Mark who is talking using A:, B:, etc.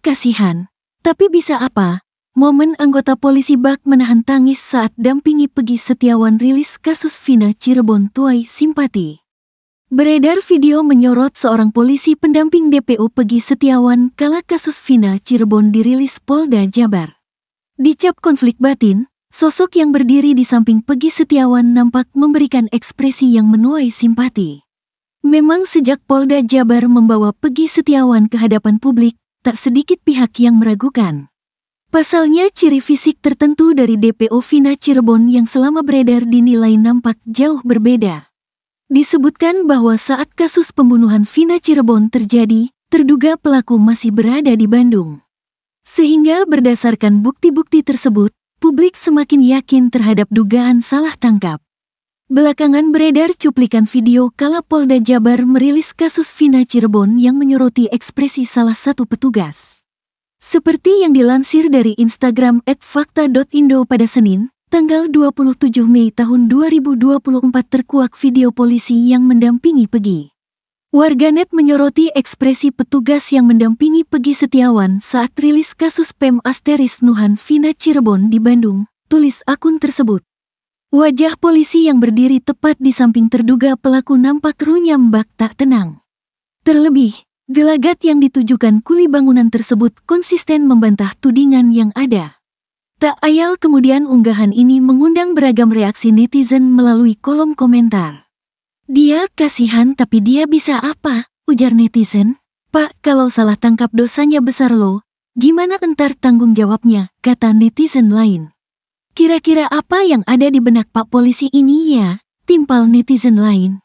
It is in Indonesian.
A: kasihan, tapi bisa apa? Momen anggota polisi bak menahan tangis saat dampingi Pegi Setiawan rilis kasus Vina Cirebon tuai simpati. Beredar video menyorot seorang polisi pendamping DPO Pegi Setiawan kala kasus Vina Cirebon dirilis Polda Jabar. Dicap konflik batin, sosok yang berdiri di samping Pegi Setiawan nampak memberikan ekspresi yang menuai simpati. Memang sejak Polda Jabar membawa Pegi Setiawan ke hadapan publik, tak sedikit pihak yang meragukan. Pasalnya ciri fisik tertentu dari DPO Vina Cirebon yang selama beredar dinilai nampak jauh berbeda. Disebutkan bahwa saat kasus pembunuhan Vina Cirebon terjadi, terduga pelaku masih berada di Bandung. Sehingga berdasarkan bukti-bukti tersebut, publik semakin yakin terhadap dugaan salah tangkap. Belakangan beredar cuplikan video kala Polda Jabar merilis kasus Vina Cirebon yang menyoroti ekspresi salah satu petugas. Seperti yang dilansir dari Instagram @fakta.indo pada Senin, tanggal 27 Mei tahun 2024 terkuak video polisi yang mendampingi Pegi. Warganet menyoroti ekspresi petugas yang mendampingi Pegi Setiawan saat rilis kasus Pem Asteris Nuhan Vina Cirebon di Bandung, tulis akun tersebut. Wajah polisi yang berdiri tepat di samping terduga pelaku nampak runyam bak tak tenang. Terlebih, gelagat yang ditujukan kuli bangunan tersebut konsisten membantah tudingan yang ada. Tak ayal kemudian unggahan ini mengundang beragam reaksi netizen melalui kolom komentar. Dia kasihan tapi dia bisa apa, ujar netizen. Pak, kalau salah tangkap dosanya besar loh, Gimana entar tanggung jawabnya, kata netizen lain. Kira-kira apa yang ada di benak Pak Polisi ini ya, timpal netizen lain.